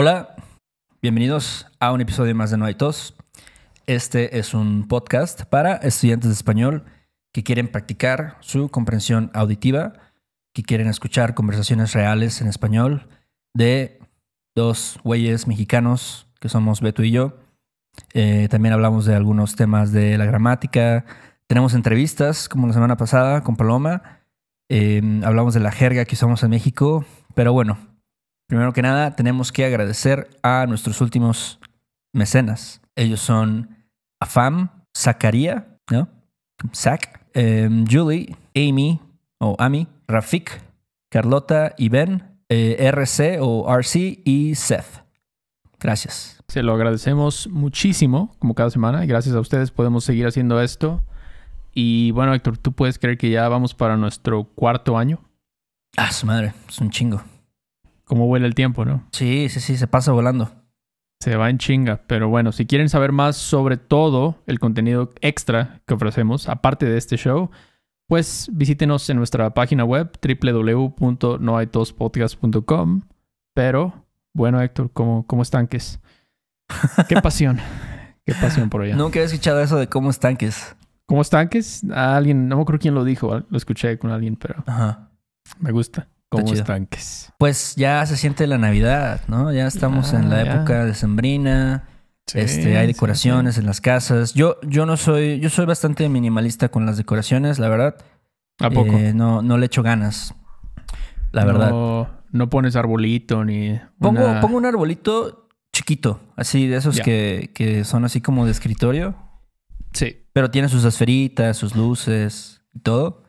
Hola, bienvenidos a un episodio más de No hay tos. Este es un podcast para estudiantes de español que quieren practicar su comprensión auditiva, que quieren escuchar conversaciones reales en español de dos güeyes mexicanos que somos Beto y yo. Eh, también hablamos de algunos temas de la gramática. Tenemos entrevistas, como la semana pasada, con Paloma. Eh, hablamos de la jerga que usamos en México. Pero bueno, Primero que nada, tenemos que agradecer a nuestros últimos mecenas. Ellos son Afam, Zacaría, ¿no? Zach, em, Julie, Amy o Ami, Rafik, Carlota y Ben, eh, RC o RC y Seth. Gracias. Se lo agradecemos muchísimo, como cada semana, y gracias a ustedes podemos seguir haciendo esto. Y bueno, Héctor, ¿tú puedes creer que ya vamos para nuestro cuarto año? Ah, su madre, es un chingo cómo vuela el tiempo, ¿no? Sí, sí, sí, se pasa volando. Se va en chinga, pero bueno, si quieren saber más sobre todo el contenido extra que ofrecemos, aparte de este show, pues visítenos en nuestra página web www.noaitospodcast.com. Pero, bueno, Héctor, ¿cómo, cómo estanques? Qué pasión, qué pasión por allá. Nunca había escuchado eso de cómo estanques. ¿Cómo estanques? A alguien, no me acuerdo quién lo dijo, lo escuché con alguien, pero Ajá. me gusta como tanques, Pues ya se siente la Navidad, ¿no? Ya estamos en la ah, época decembrina. Sembrina. este, hay decoraciones en las casas. Yo, yo no soy, yo soy bastante minimalista con las decoraciones, la verdad. ¿A poco? Eh, no, no le echo ganas. La verdad. No pones arbolito ni. Pongo, pongo un arbolito chiquito, así, de esos que, que son así como de escritorio. Sí. Pero tiene sus esferitas, sus luces y todo.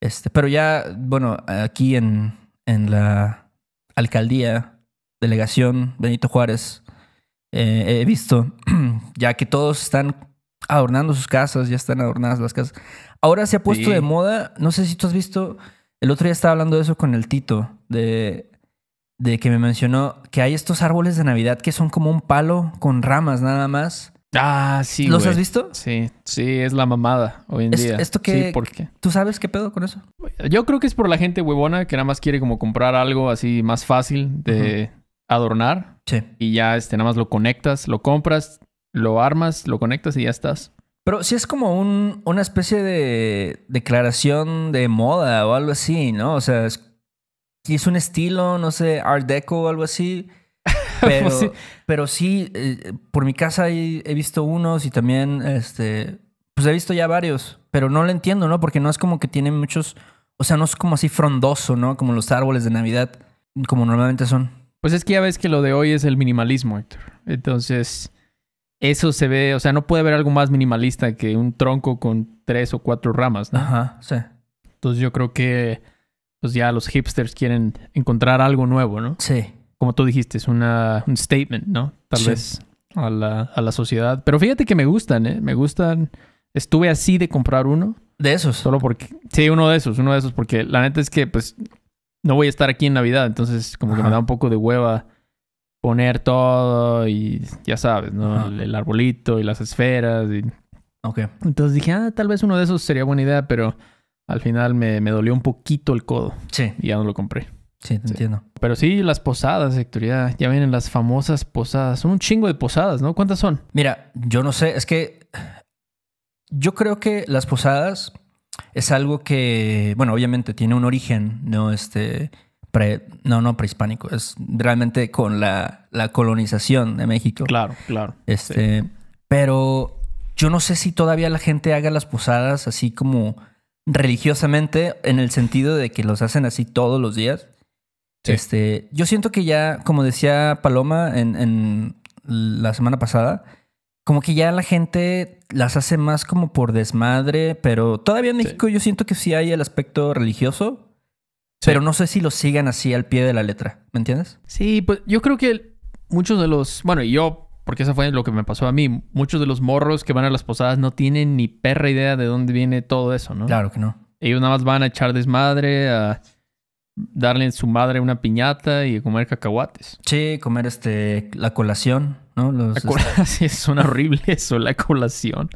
Este, pero ya, bueno, aquí en, en la alcaldía, delegación Benito Juárez, eh, he visto ya que todos están adornando sus casas, ya están adornadas las casas. Ahora se ha puesto de moda, no sé si tú has visto, el otro día estaba hablando de eso con el Tito, de, de que me mencionó que hay estos árboles de Navidad que son como un palo con ramas nada más Ah, sí. ¿Los has visto? Sí, sí, es la mamada hoy en día. ¿Esto qué? Sí, ¿por qué? ¿Tú sabes qué pedo con eso? Yo creo que es por la gente huevona que nada más quiere como comprar algo así más fácil de adornar. Sí. Y ya este, nada más lo conectas, lo compras, lo armas, lo conectas y ya estás. Pero sí es como una especie de declaración de moda o algo así, ¿no? O sea, es, es un estilo, no sé, art deco o algo así Pues pero, sí. Eh, por mi casa he, he visto unos y también, este, pues he visto ya varios, pero no lo entiendo, ¿no? Porque no es como que tienen muchos, o sea, no es como así frondoso, ¿no? Como los árboles de Navidad, como normalmente son. Pues es que ya ves que lo de hoy es el minimalismo, Héctor. Entonces, eso se ve, o sea, no puede haber algo más minimalista que un tronco con tres o cuatro ramas, ¿no? Ajá, sí. Entonces yo creo que, pues ya los hipsters quieren encontrar algo nuevo, ¿no? Sí como tú dijiste, es una, un statement, ¿no? Tal vez a la, sociedad. Pero fíjate que me gustan, ¿eh? Me gustan. Estuve así de comprar uno. De esos. Solo porque. Sí, uno de esos, uno de esos, porque la neta es que, pues, no voy a estar aquí en Navidad, entonces, como que me da un poco de hueva poner todo y ya sabes, ¿no? El, arbolito y las esferas y... Ok. Entonces dije, ah, tal vez uno de esos sería buena idea, pero al final me, me dolió un poquito el codo. Sí. Y ya no lo compré. Sí, entiendo. Pero sí, las posadas, Héctor, ya, ya, vienen las famosas posadas. Son un chingo de posadas, ¿no? ¿Cuántas son? Mira, yo no sé, es que yo creo que las posadas es algo que, bueno, obviamente tiene un origen, ¿no? Este, pre, no, no prehispánico, es realmente con la, colonización de México. Claro, claro. Este, pero yo no sé si todavía la gente haga las posadas así como religiosamente, en el sentido de que los hacen así todos los días este, yo siento que ya, como decía Paloma en, la semana pasada, como que ya la gente las hace más como por desmadre, pero todavía en México yo siento que sí hay el aspecto religioso, Pero no sé si lo sigan así al pie de la letra, ¿me entiendes? Sí, pues yo creo que muchos de los, bueno, y yo, porque eso fue lo que me pasó a mí, muchos de los morros que van a las posadas no tienen ni perra idea de dónde viene todo eso, ¿no? Claro que no. Ellos nada más van a echar desmadre, a darle a su madre una piñata y comer cacahuates. Sí, comer este la colación, ¿no? Los, Son horribles este, horrible eso, la colación.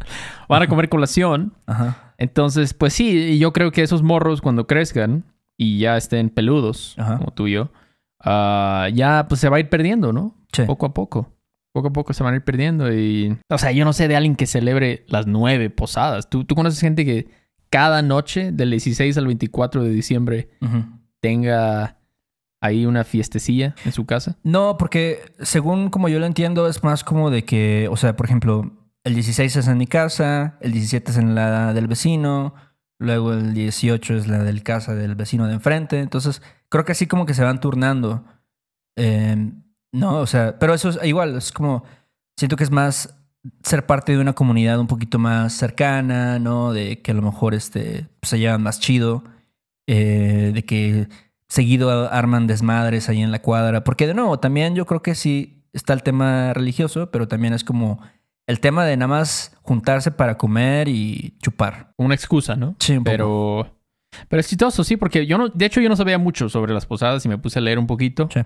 Van a comer colación. Ajá. Entonces, pues sí, yo creo que esos morros cuando crezcan y ya estén peludos, como tú y yo, ah, ya pues se va a ir perdiendo, ¿no? Sí. Poco a poco. Poco a poco se van a ir perdiendo y... O sea, yo no sé de alguien que celebre las nueve posadas. ¿Tú, tú conoces gente que cada noche del 16 al 24 de diciembre Ajá tenga ahí una fiestecilla en su casa? No, porque según como yo lo entiendo, es más como de que, o sea, por ejemplo, el 16 es en mi casa, el 17 es en la del vecino, luego el 18 es la del casa del vecino de enfrente. Entonces, creo que así como que se van turnando. Em, no, o sea, pero eso es igual, es como, siento que es más ser parte de una comunidad un poquito más cercana, ¿no? De que a lo mejor este, pues, se llevan más chido eh, de que seguido arman desmadres ahí en la cuadra. Porque de nuevo, también yo creo que sí está el tema religioso, pero también es como el tema de nada más juntarse para comer y chupar. Una excusa, ¿no? Sí, un poco. pero... exitoso, sí, porque yo no, de hecho yo no sabía mucho sobre las posadas y me puse a leer un poquito. Sí.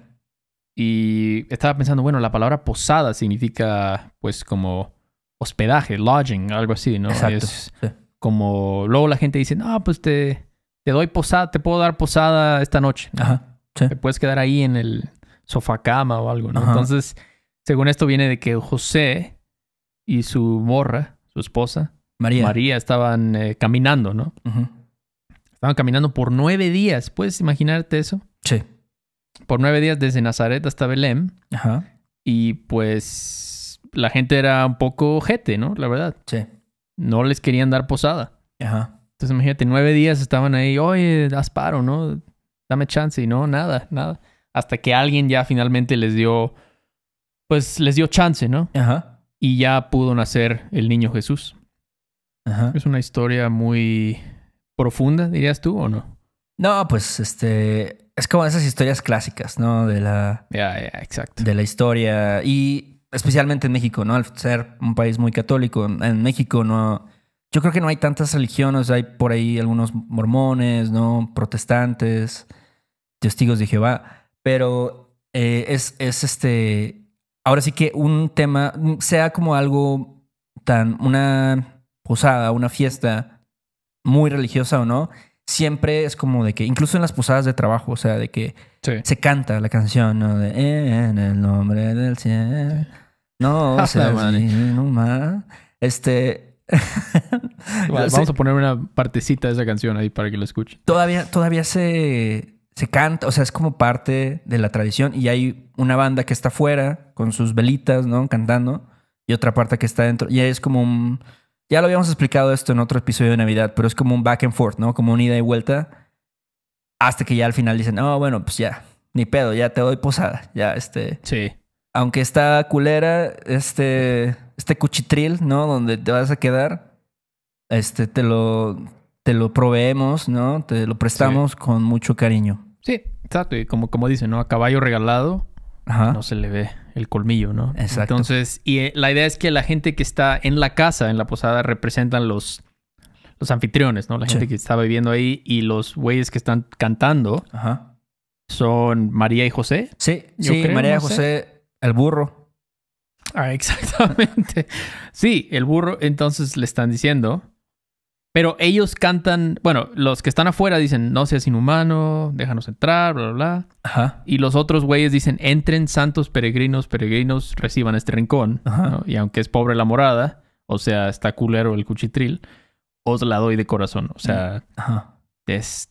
Y estaba pensando, bueno, la palabra posada significa pues como hospedaje, lodging, algo así, ¿no? Exacto. Es como luego la gente dice, no, pues te te doy posada, te puedo dar posada esta noche. Ajá. Te puedes quedar ahí en el sofá cama o algo, ¿no? Entonces, según esto viene de que José y su morra, su esposa, María, María estaban eh, caminando, ¿no? Ajá. Estaban caminando por nueve días. ¿Puedes imaginarte eso? Sí. Por nueve días desde Nazaret hasta Belén. Ajá. Y pues la gente era un poco gente ¿no? La verdad. Sí. No les querían dar posada. Ajá. Entonces imagínate, nueve días estaban ahí, oye, haz paro, ¿no? Dame chance y no, nada, nada. Hasta que alguien ya finalmente les dio, pues les dio chance, ¿no? Ajá. Y ya pudo nacer el niño Jesús. Ajá. Es una historia muy profunda, dirías tú, ¿o no? No, pues este, es como esas historias clásicas, ¿no? De la. Ya, ya, exacto. De la historia. Y especialmente en México, ¿no? Al ser un país muy católico, en México no yo creo que no hay tantas religiones, hay por ahí algunos mormones, ¿no? Protestantes, testigos de Jehová, pero eh, es, es este, ahora sí que un tema, sea como algo tan, una posada, una fiesta muy religiosa o no, siempre es como de que, incluso en las posadas de trabajo, o sea, de que se canta la canción, ¿no? De, eh, en el nombre del cielo, no, o sea, no más. Este, Vamos a poner una partecita de esa canción ahí para que lo escuchen. Todavía, todavía se, se canta, o sea, es como parte de la tradición. Y hay una banda que está afuera con sus velitas, ¿no? Cantando. Y otra parte que está dentro. Y es como un. Ya lo habíamos explicado esto en otro episodio de Navidad, pero es como un back and forth, ¿no? Como un ida y vuelta. Hasta que ya al final dicen, oh, bueno, pues ya, ni pedo, ya te doy posada. Ya, este. Sí. Aunque está culera, este este cuchitril, ¿no? Donde te vas a quedar, este, te lo, te lo proveemos, ¿no? Te lo prestamos con mucho cariño. Sí, exacto. Y como, como dicen, ¿no? A caballo regalado no se le ve el colmillo, ¿no? Exacto. Entonces, y eh, la idea es que la gente que está en la casa, en la posada, representan los, los anfitriones, ¿no? La gente que está viviendo ahí y los güeyes que están cantando son María y José. Sí, sí, María y José, el burro. Ah, exactamente. Sí, el burro, entonces le están diciendo. Pero ellos cantan, bueno, los que están afuera dicen, no seas inhumano, déjanos entrar, bla, bla, bla. Y los otros güeyes dicen, entren santos peregrinos, peregrinos, reciban este rincón. Y aunque es pobre la morada, o sea, está culero el cuchitril, os la doy de corazón. O sea, mm,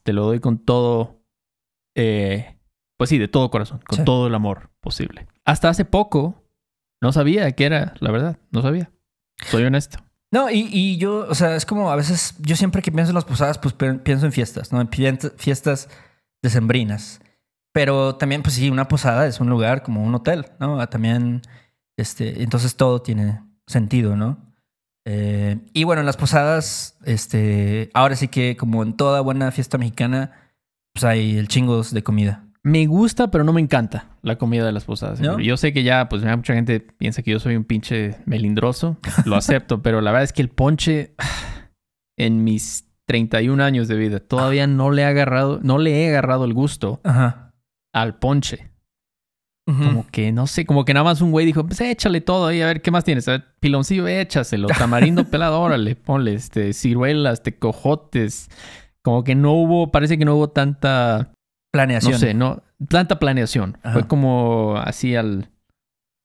te lo doy con todo, eh, pues sí, de todo corazón, con todo el amor posible. Hasta hace poco, no sabía qué era, la verdad, no sabía. Soy honesto. No, y, y, yo, o sea, es como a veces, yo siempre que pienso en las posadas, pues pienso en fiestas, ¿no? En fiestas decembrinas. Pero también, pues sí, una posada es un lugar como un hotel, ¿no? Ah, también, este, entonces todo tiene sentido, ¿no? Eh, y bueno, en las posadas, este, ahora sí que como en toda buena fiesta mexicana, pues hay el chingos de comida me gusta, pero no me encanta la comida de las posadas. Yo sé que ya, pues mucha gente piensa que yo soy un pinche melindroso. Lo acepto, pero la verdad es que el ponche en mis 31 años de vida todavía no le he agarrado, no le he agarrado el gusto al ponche. Como que no sé, como que nada más un güey dijo, pues échale todo ahí, a ver qué más tienes. A piloncillo, échaselo, tamarindo pelado, órale, ponle este, ciruelas, cojotes. Como que no hubo, parece que no hubo tanta Planeación. No sé, no. Tanta planeación. Fue como así al,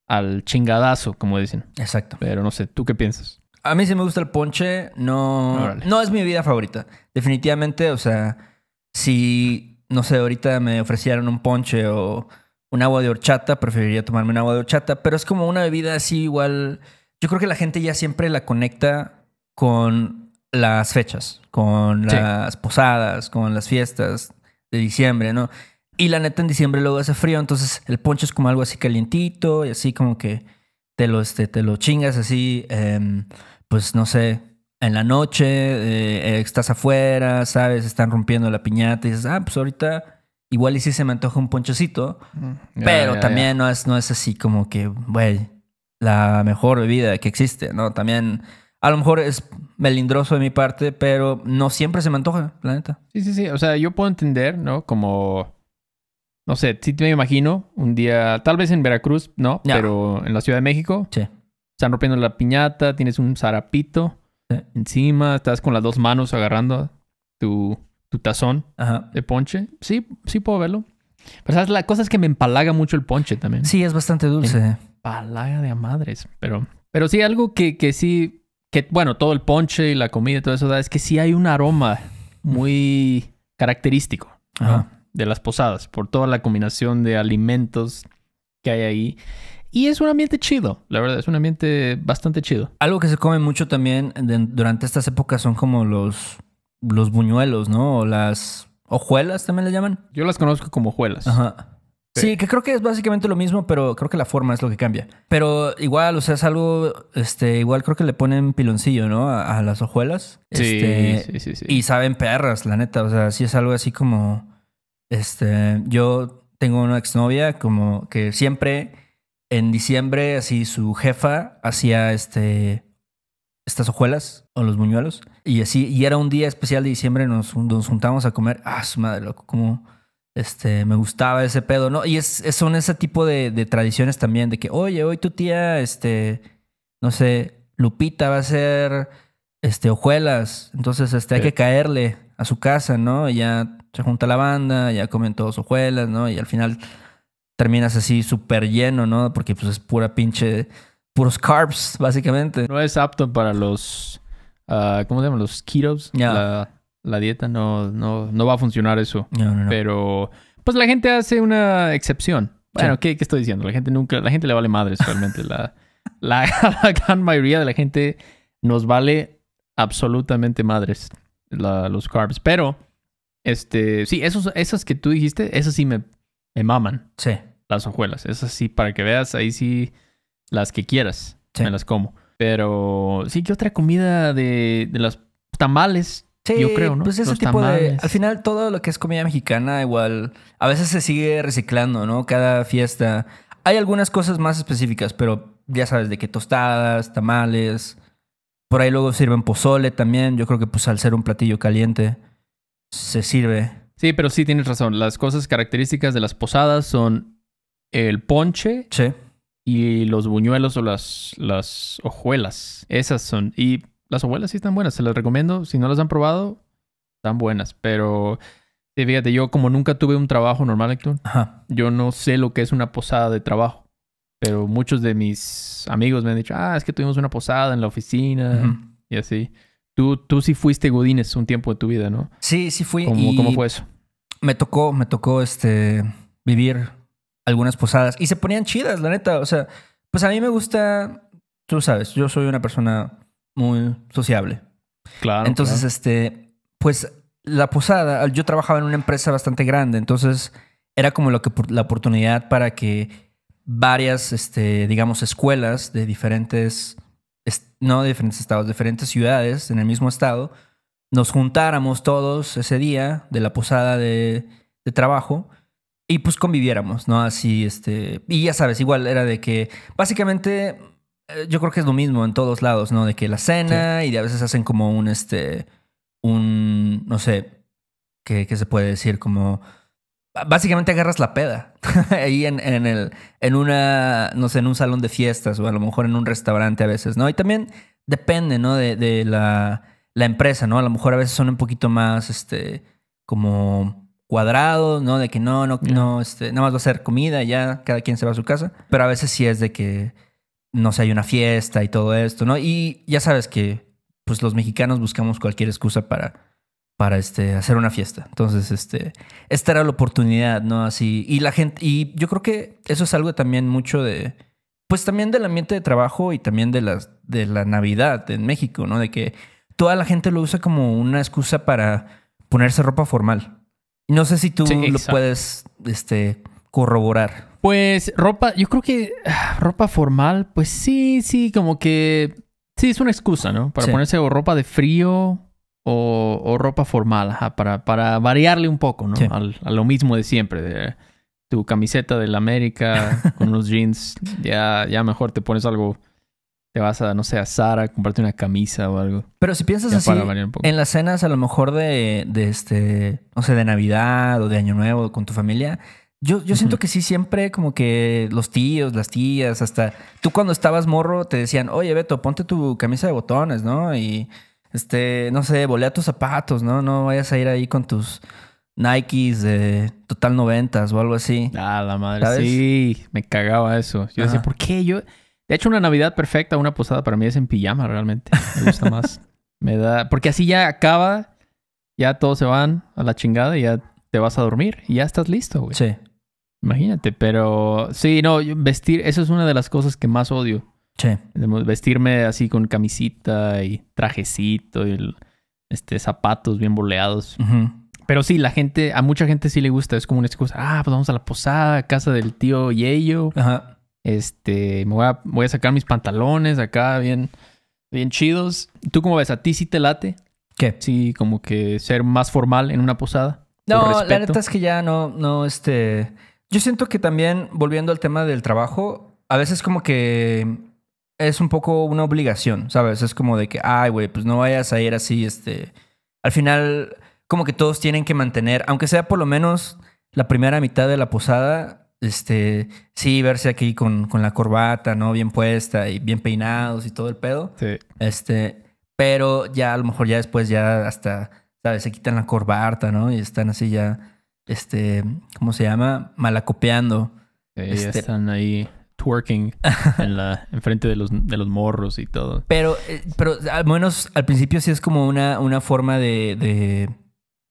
al chingadazo, como dicen. Exacto. Pero no sé, ¿tú qué piensas? A mí sí me gusta el ponche. No, no es mi vida favorita. Definitivamente, o sea, si, no sé, ahorita me ofrecieran un ponche o un agua de horchata, preferiría tomarme un agua de horchata. Pero es como una bebida así igual. Yo creo que la gente ya siempre la conecta con las fechas, con las posadas, con las fiestas de diciembre, ¿no? Y la neta en diciembre luego hace frío, entonces el poncho es como algo así calientito y así como que te lo, este, te lo chingas así, em, pues no sé, en la noche, eh, estás afuera, sabes, están rompiendo la piñata y dices, ah, pues ahorita igual y sí se me antoja un ponchocito, mm. pero también No, es, no es así como que, güey, la mejor bebida que existe, ¿no? También a lo mejor es melindroso de mi parte, pero no siempre se me antoja, la neta. Sí, sí, sí. O sea, yo puedo entender, ¿no? Como, no sé, sí me imagino un día, tal vez en Veracruz, ¿no? Pero en la Ciudad de México. Sí. Están rompiendo la piñata, tienes un zarapito encima, estás con las dos manos agarrando tu, tazón de ponche. Sí, sí puedo verlo. Pero sabes, la cosa es que me empalaga mucho el ponche también. Sí, es bastante dulce. empalaga de a pero... Pero sí, algo que, que sí que, bueno, todo el ponche y la comida y todo eso, es que sí hay un aroma muy característico de las posadas, por toda la combinación de alimentos que hay ahí. Y es un ambiente chido, la verdad, es un ambiente bastante chido. Algo que se come mucho también durante estas épocas son como los, los buñuelos, ¿no? O las hojuelas también le llaman. Yo las conozco como hojuelas. Ajá. Sí. que creo que es básicamente lo mismo, pero creo que la forma es lo que cambia. Pero igual, o sea, es algo, este, igual creo que le ponen piloncillo, ¿no? A, las hojuelas. Este, sí, sí, sí, Y saben perras, la neta. O sea, sí es algo así como, este, yo tengo una exnovia como que siempre en diciembre, así su jefa hacía este, estas hojuelas o los buñuelos. Y así, y era un día especial de diciembre, nos, nos juntamos a comer. Ah, su madre, loco, como... Este, me gustaba ese pedo, ¿no? Y es, son ese tipo de, tradiciones también, de que, oye, hoy tu tía, este, no sé, Lupita va a hacer, este, ojuelas. entonces, este, hay que caerle a su casa, ¿no? Y ya se junta la banda, ya comen todos ojuelas, ¿no? Y al final terminas así súper lleno, ¿no? Porque pues es pura pinche, puros carbs, básicamente. No es apto para los, ah, ¿cómo se llaman? Los ketos la dieta no, no, va a funcionar eso. Pero pues la gente hace una excepción. Bueno, ¿qué, estoy diciendo? La gente nunca, la gente le vale madres realmente. la, la, gran mayoría de la gente nos vale absolutamente madres los carbs. Pero, este, sí, esos, esas que tú dijiste, esas sí me, maman. Sí. Las hojuelas. Esas sí, para que veas, ahí sí las que quieras. Me las como. Pero, sí, ¿qué otra comida de, de los tamales? Sí, yo creo, ¿no? Pues ese tipo de. Al final, todo lo que es comida mexicana, igual. A veces se sigue reciclando, ¿no? Cada fiesta. Hay algunas cosas más específicas, pero ya sabes, de que tostadas, tamales. Por ahí luego sirven pozole también. Yo creo que, pues, al ser un platillo caliente, se sirve. Sí, pero sí tienes razón. Las cosas características de las posadas son el ponche. Sí y los buñuelos o las, las hojuelas. Esas son. Y las abuelas sí están buenas, se las recomiendo. Si no las han probado, están buenas. Pero fíjate, yo como nunca tuve un trabajo normal, Héctor, yo no sé lo que es una posada de trabajo. Pero muchos de mis amigos me han dicho, ah, es que tuvimos una posada en la oficina y así. Tú, tú sí fuiste Godines un tiempo de tu vida, ¿no? Sí, sí fui. ¿Cómo, ¿Cómo, fue eso? Me tocó, me tocó este, vivir algunas posadas y se ponían chidas, la neta. O sea, pues a mí me gusta, tú sabes, yo soy una persona muy sociable. Claro. Entonces, este, pues la posada, yo trabajaba en una empresa bastante grande, entonces era como la oportunidad para que varias, este, digamos, escuelas de diferentes, no de diferentes estados, diferentes ciudades en el mismo estado, nos juntáramos todos ese día de la posada de, de trabajo y pues conviviéramos, ¿no? Así, este, y ya sabes, igual era de que básicamente eh, yo creo que es lo mismo en todos lados, ¿no? De que la cena y de a veces hacen como un, este, un, no sé, ¿qué, se puede decir? Como, básicamente agarras la peda ahí en, en, el, en una, no sé, en un salón de fiestas o a lo mejor en un restaurante a veces, ¿no? Y también depende, ¿no? De, de la, la, empresa, ¿no? A lo mejor a veces son un poquito más, este, como cuadrados, ¿no? De que no, no, no, este, nada más va a ser comida, ya cada quien se va a su casa, pero a veces sí es de que no sé, hay una fiesta y todo esto, ¿no? Y ya sabes que, pues los mexicanos buscamos cualquier excusa para, para este, hacer una fiesta. Entonces, este, esta era la oportunidad, ¿no? Así, y la gente, y yo creo que eso es algo también mucho de, pues también del ambiente de trabajo y también de, las, de la Navidad en México, ¿no? De que toda la gente lo usa como una excusa para ponerse ropa formal. No sé si tú lo puedes, este, corroborar. Pues ropa, yo creo que ah, ropa formal, pues sí, sí, como que sí es una excusa, ¿no? Para ponerse o ropa de frío o, ropa formal, para, para variarle un poco, ¿no? Al, a lo mismo de siempre, de tu camiseta del América con unos jeans, ya, ya mejor te pones algo, te vas a, no sé, a Zara, comprarte una camisa o algo. Pero si piensas así, en las cenas a lo mejor de, de este, no sé, de Navidad o de Año Nuevo con tu familia yo, yo siento que sí, siempre como que los tíos, las tías, hasta tú cuando estabas morro te decían, oye Beto, ponte tu camisa de botones, ¿no? Y este, no sé, volea tus zapatos, ¿no? No vayas a ir ahí con tus Nikes de Total Noventas o algo así. Ah, la madre. Sí, me cagaba eso. Yo decía, ¿por qué? Yo, de hecho, una Navidad perfecta, una posada para mí es en pijama realmente. Me gusta más. me da, porque así ya acaba, ya todos se van a la chingada y ya te vas a dormir y ya estás listo, güey. Sí. Imagínate, pero sí, no, vestir, eso es una de las cosas que más odio. Sí. Vestirme así con camisita y trajecito y este, zapatos bien boleados. Pero sí, la gente, a mucha gente sí le gusta. Es como una excusa. Ah, pues vamos a la posada, casa del tío Yeyo. Ajá. Este, me voy a, voy a sacar mis pantalones acá bien, bien chidos. ¿Tú cómo ves? ¿A ti sí te late? ¿Qué? Sí, como que ser más formal en una posada. No, la neta es que ya no, no, este... Yo siento que también, volviendo al tema del trabajo, a veces como que es un poco una obligación, ¿sabes? Es como de que, ay, güey, pues no vayas a ir así, este... Al final, como que todos tienen que mantener, aunque sea por lo menos la primera mitad de la posada, este, sí, verse aquí con, la corbata, ¿no? Bien puesta y bien peinados y todo el pedo. Sí. Este, pero ya a lo mejor ya después ya hasta, ¿sabes? Se quitan la corbata, ¿no? Y están así ya este, ¿cómo se llama? Malacopeando. Este están ahí twerking en la enfrente de los, de los morros y todo. Pero, eh, pero al menos al principio sí es como una, una forma de, de,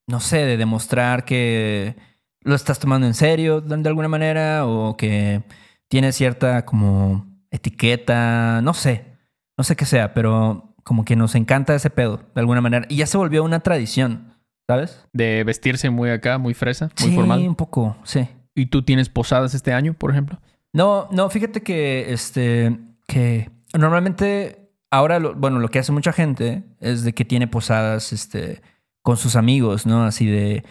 no sé, de demostrar que lo estás tomando en serio de alguna manera o que tiene cierta como etiqueta, no sé, no sé qué sea, pero como que nos encanta ese pedo de alguna manera y ya se volvió una tradición. ¿sabes? De vestirse muy acá, muy fresa, muy formal. Sí, un poco, sí. ¿Y tú tienes posadas este año, por ejemplo? No, no, fíjate que, este, que normalmente ahora, bueno, lo que hace mucha gente es de que tiene posadas, este, con sus amigos, ¿no? Así de...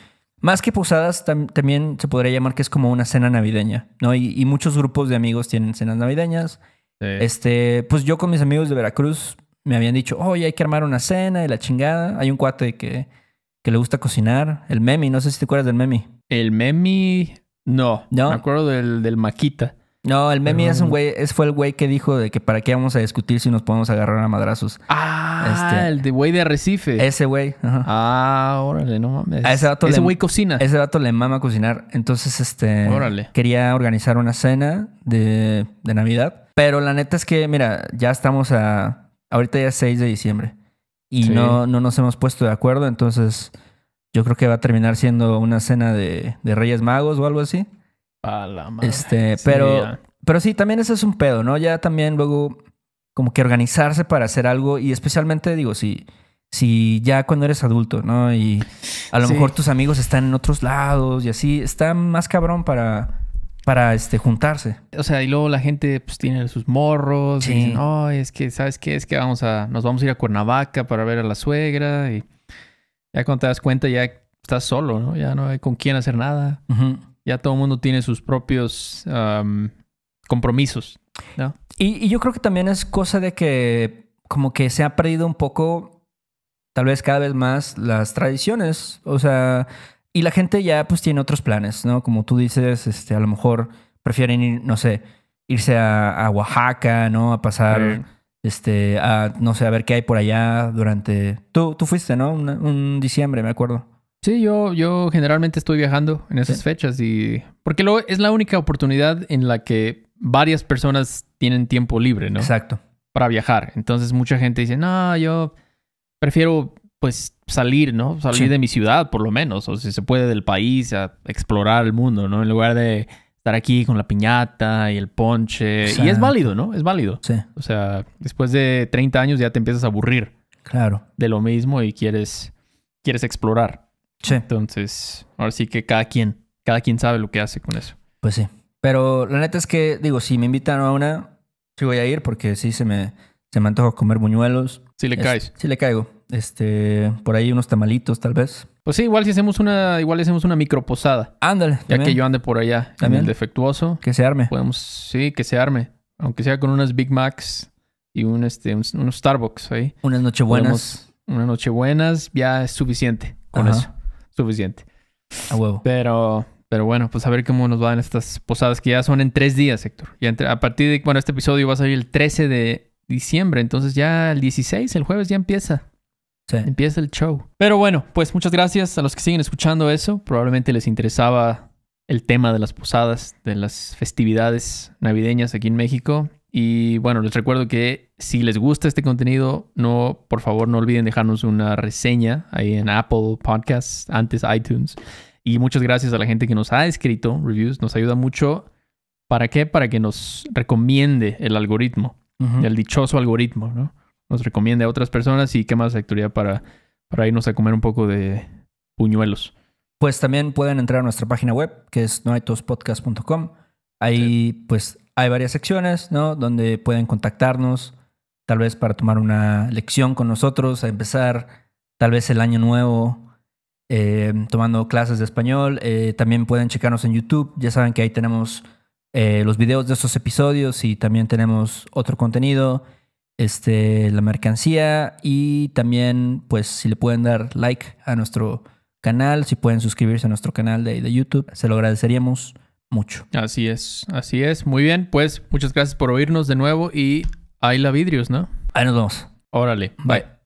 Más que posadas, también se podría llamar que es como una cena navideña, ¿no? Y, muchos grupos de amigos tienen cenas navideñas. Este, pues yo con mis amigos de Veracruz me habían dicho, oye, hay que armar una cena y la chingada. Hay un cuate que que le gusta cocinar. El Memi, no sé si te acuerdas del Memi. El Memi, no. No. Me acuerdo del, del Maquita. No, el Memi es un güey, es, fue el güey que dijo de que para qué vamos a discutir si nos podemos agarrar a madrazos. Ah, este, el de güey de Arrecife. Ese güey. Ajá. Ah, órale, no mames. ese güey cocina. Ese vato le mama cocinar. Entonces, este. Órale. Quería organizar una cena de, de Navidad. Pero la neta es que, mira, ya estamos a. Ahorita ya es 6 de diciembre y no, no nos hemos puesto de acuerdo, entonces yo creo que va a terminar siendo una cena de, de Reyes Magos o algo así. A madre. Este, pero, sí, pero sí, también ese es un pedo, ¿no? Ya también luego como que organizarse para hacer algo y especialmente digo, si, si ya cuando eres adulto, ¿no? Y a lo mejor tus amigos están en otros lados y así, está más cabrón para para este, juntarse. O sea, y luego la gente pues tiene sus morros. Sí. Y dicen, es que, ¿sabes qué? Es que vamos a, nos vamos a ir a Cuernavaca para ver a la suegra. Y ya cuando te das cuenta, ya estás solo, ¿no? Ya no hay con quién hacer nada. Ya todo el mundo tiene sus propios compromisos, ¿no? Y, y yo creo que también es cosa de que como que se ha perdido un poco, tal vez cada vez más, las tradiciones. O sea, y la gente ya pues tiene otros planes, ¿no? Como tú dices, este, a lo mejor prefieren ir, no sé, irse a, Oaxaca, ¿no? A pasar, este, a, no sé, a ver qué hay por allá durante... Tú, tú fuiste, ¿no? un diciembre, me acuerdo. Sí, yo, yo generalmente estoy viajando en esas fechas y... Porque luego es la única oportunidad en la que varias personas tienen tiempo libre, ¿no? Exacto. Para viajar. Entonces mucha gente dice, no, yo prefiero pues salir, ¿no? Salir de mi ciudad, por lo menos, o si se puede del país, a explorar el mundo, ¿no? En lugar de estar aquí con la piñata y el ponche. y es válido, ¿no? Es válido. Sí. O sea, después de 30 años ya te empiezas a aburrir. Claro. De lo mismo y quieres, quieres explorar. Sí. Entonces, ahora sí que cada quien, cada quien sabe lo que hace con eso. Pues sí. Pero la neta es que, digo, si me invitan a una, sí voy a ir porque sí se me, se me antoja comer buñuelos. Sí le caes. Sí le caigo. Este, por ahí unos tamalitos, tal vez. Pues sí, igual si hacemos una, igual hacemos una microposada. Ándale. Ya que yo ande por allá también. el defectuoso. Que se arme. Podemos, sí, que se arme. Aunque sea con unas Big Macs y un, este, unos Starbucks ahí. Unas nochebuenas. Unas nochebuenas, ya es suficiente con eso. Suficiente. A huevo. Pero, pero bueno, pues a ver cómo nos van estas posadas que ya son en tres días, Héctor. a partir de, bueno, este episodio va a salir el 13 de diciembre, entonces ya el 16, el jueves ya empieza. Empieza el show. Pero bueno, pues muchas gracias a los que siguen escuchando eso. Probablemente les interesaba el tema de las posadas, de las festividades navideñas aquí en México. Y bueno, les recuerdo que si les gusta este contenido, no, por favor, no olviden dejarnos una reseña ahí en Apple Podcasts, antes iTunes. Y muchas gracias a la gente que nos ha escrito reviews, nos ayuda mucho. ¿Para qué? Para que nos recomiende el algoritmo, el dichoso algoritmo, ¿no? nos recomiende a otras personas y qué más actualidad para, para irnos a comer un poco de puñuelos. Pues también pueden entrar a nuestra página web, que es noaitospodcast.com. Ahí pues hay varias secciones, ¿no? Donde pueden contactarnos, tal vez para tomar una lección con nosotros, a empezar tal vez el año nuevo, eh, tomando clases de español. Eh, también pueden checarnos en YouTube. Ya saben que ahí tenemos eh, los videos de esos episodios y también tenemos otro contenido este, la mercancía y también pues si le pueden dar like a nuestro canal, si pueden suscribirse a nuestro canal de, de YouTube, se lo agradeceríamos mucho. Así es, así es. Muy bien, pues muchas gracias por oírnos de nuevo y ahí la vidrios, ¿no? Ahí nos vamos Órale, bye.